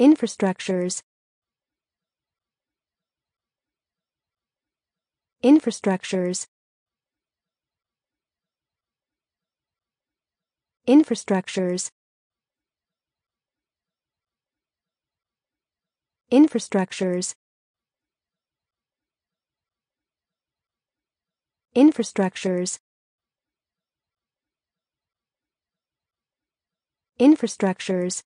infrastructures infrastructures infrastructures infrastructures infrastructures infrastructures